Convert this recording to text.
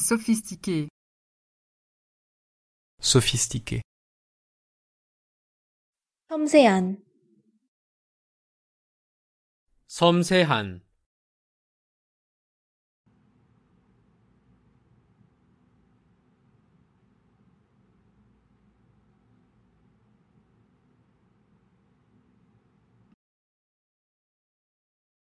Sophistiqué. Sophistiqué. 섬세한 섬세한